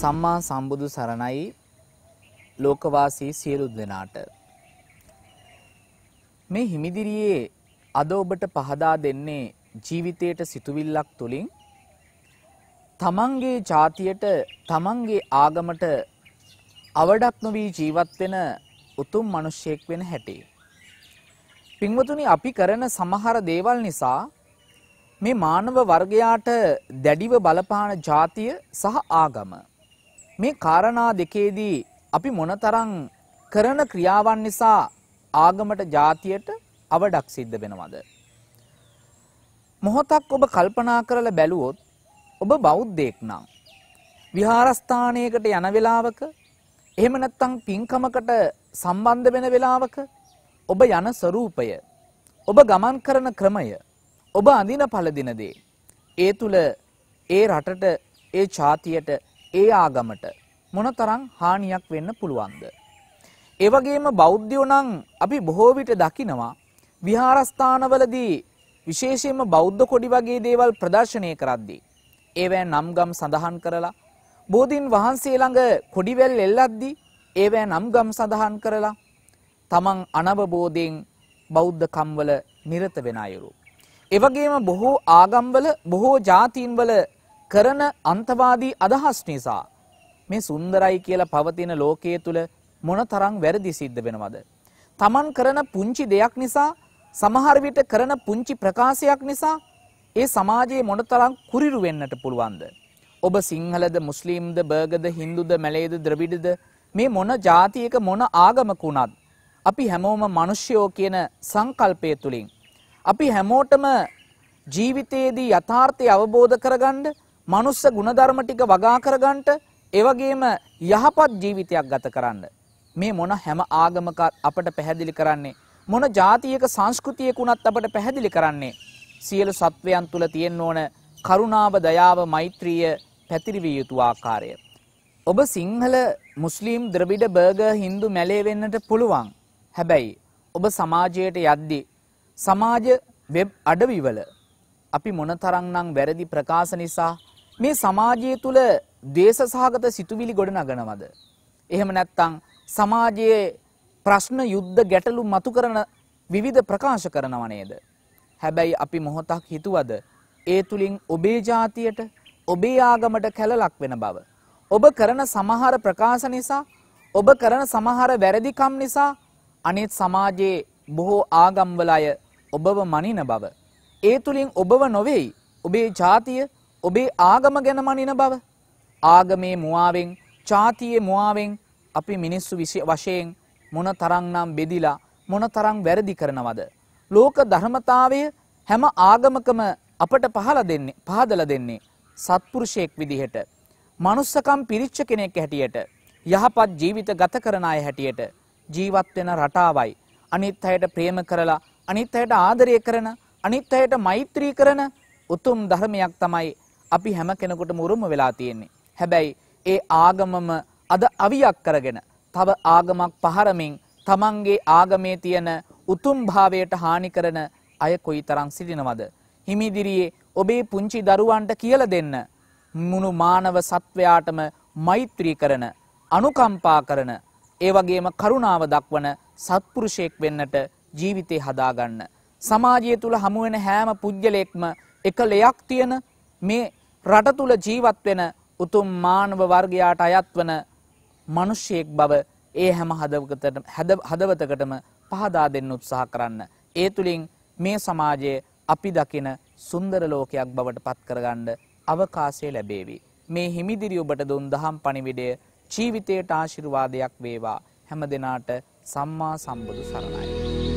සම්මා සම්බුදු සරණයි ලෝකවාසී සියලු දෙනාට මේ හිමිදිරියේ අද ඔබට පහදා දෙන්නේ ජීවිතයට සිතුවිල්ලක් තුලින් තමන්ගේ ජාතියට තමන්ගේ ආගමට අවඩක් නොවී ජීවත් වෙන උතුම් මිනිසෙක් වෙන හැටි. පින්වතුනි අපි කරන සමහර දේවල් නිසා මේ මානව වර්ගයාට දැඩිව බලපාන ජාතිය සහ ආගම මේ කාරණා දෙකේදී අපි මොනතරම් කරන ක්‍රියාවන් නිසා ආගමට ජාතියට අවඩක් සිද්ධ වෙනවද මොහොතක් ඔබ කල්පනා කරලා බැලුවොත් ඔබ බෞද්ධයෙක් නම් විහාරස්ථානයකට යන වෙලාවක එහෙම නැත්නම් පින්කමකට සම්බන්ධ වෙන වෙලාවක ඔබ යන ස්වરૂපය ඔබ ගමන් කරන ක්‍රමය ඔබ අඳින පළදින දේ ඒ තුල ඒ රටට ඒ ඡාතියට ඒ ආගමට මොනතරම් හානියක් වෙන්න පුළුවන්ද. ඒ වගේම බෞද්ධයෝ නම් අපි බොහෝ විට දකිනවා විහාරස්ථානවලදී විශේෂයෙන්ම බෞද්ධ කොඩි වගේ දේවල් ප්‍රදර්ශනය කරද්දී ඒවෑ නම්ගම් සඳහන් කරලා බෝධීන් වහන්සේ ළඟ කොඩිවැල් එල්ලද්දී ඒවෑ නම්ගම් සඳහන් කරලා තමන් අනවබෝධයෙන් බෞද්ධ කම්වල නිරත වෙන අයුරු. එවගේම බොහෝ ආගම්වල බොහෝ ජාතීන්වල කරන අන්තවාදී අදහස් නිසා මේ සුන්දරයි කියලා පවතින ලෝකයේ තුල මොන තරම් වැරදි සිද්ධ වෙනවද? Taman කරන පුංචි දෙයක් නිසා සමහර විට කරන පුංචි ප්‍රකාශයක් නිසා ඒ සමාජයේ මොන තරම් කුරිරු වෙන්නට පුළුවන්ද? ඔබ සිංහලද මුස්ලිම්ද බර්ගද හින්දුද මැලේද ද්‍රවිඩද මේ මොන ජාතියක මොන ආගමක වුණත් අපි හැමෝම මිනිස්යෝ කියන සංකල්පය තුලින් අපි හැමෝටම ජීවිතයේදී යථාර්ථය අවබෝධ කරගන්න මනුස්ස ගුණධර්ම ටික වගා කරගන්නට එවගේම යහපත් ජීවිතයක් ගත කරන්න. මේ මොන හැම ආගමකත් අපට පැහැදිලි කරන්නේ. මොන ජාතියක සංස්කෘතියක වුණත් අපට පැහැදිලි කරන්නේ. සියලු සත්වයන් තුළ තියෙන් ඕන කරුණාව දයාව මෛත්‍රීය පැතිරිවිය යුතු ආකාරය. ඔබ සිංහල මුස්ලීම් ද්‍රවිඩ බර්ග හින්දු මැලේ වෙන්නට පුළුවන්. හැබැයි ඔබ සමාජයට යද්දි සමාජ වෙබ් අඩවිවල අපි මොනතරංනම් වැරදි ප්‍රකාශ නිසා මේ සමාජය තුළ දේශ සහගත සිතුවිලි ගොඩනගනවද. එහෙම නැත්තං සමාජයේ ප්‍රශ්න යුද්ධ ගැටලු මතු කරන විවිධ ප්‍රකාශ කරනව නේද. හැබැයි අපි මොහොතක් හිතුවද ඒ තුළින් ඔබේ ජාතියට ඔබේ ආගමට කැලලක් වෙන බව. ඔබ කරන සමහර ප්‍රකාශ නිසා ඔබ කරන සමහර වැරදිකම් නිසා අනෙත් සමාජයේ බොහෝ ආගම්වල අය ඔබව මනින බව. ඒ තුළින් ඔබව නොවෙයි ඔබේ ජාතිය ඔබේ ආගම ගැන මනින බව ආගමේ මුවාවෙන් ජාතියේ මුවාවෙන් අපි මිනිස්සු වශයෙන් මොන තරංනම් බෙදිලා මොන තරං වැරදි කරනවද. ලෝක ධර්මතාවය හැම ආගමකම අපට පහල දෙන්නේ පහදල දෙන්නේ සත්පුරුෂයෙක් විදිහට. මනුස්සකම් පිරිච්ච කෙනෙක් හැටියට යහපත් ජීවිත ගත කරන අය හැටියට ජීවත් වෙන රටාවයි අනිත් අයට ප්‍රේම කරලා අනිත් අයට ආදරය කරන අනිත් අයට මෛත්‍රී කරන උතුම් ධර්මයක් තමයි අපි හැම කෙනකොට මුරුම වෙලා තියෙන්නේ. හැබැයි ඒ ආගමම අද අවියක් කරගෙන තව ආගමක් පහරමින් තමන්ගේ ආගමේ තියෙන උතුම් භාවයට හානි කරන අය කොයි තරම් සිටිනවද. හිමිදිරියේ ඔබේ පුංචි දරුවන්ට කියල දෙන්න. මුණු මානව සත්වයාටම මෛත්‍රී කරන අනුකම්පා කරන ඒවගේම කරුණාව දක්වන සත්පුරුෂයෙක් වෙන්නට ජීවිතය හදාගන්න. සමාජය තුළ හමුවෙන හෑම පුද්ගලෙක්ම එක ලෙයක් තියෙන මේ රට තුළ ජීවත් වෙන උතුම් මානව වර්ගයාට අයත් වන මිනිසියෙක් බව ඒ හැම හදවතකටම පහදා දෙන්න උත්සාහ කරන්න. ඒ තුලින් මේ සමාජයේ අපි දකින සුන්දර ලෝකයක් බවට පත් කරගන්න අවකාශය ලැබේවි. මේ හිමිදිරි ඔබට දුන් දහම් පණිවිඩය ජීවිතයට ආශිර්වාදයක් වේවා. හැම දිනාට සම්මා සම්බුදු සරණයි.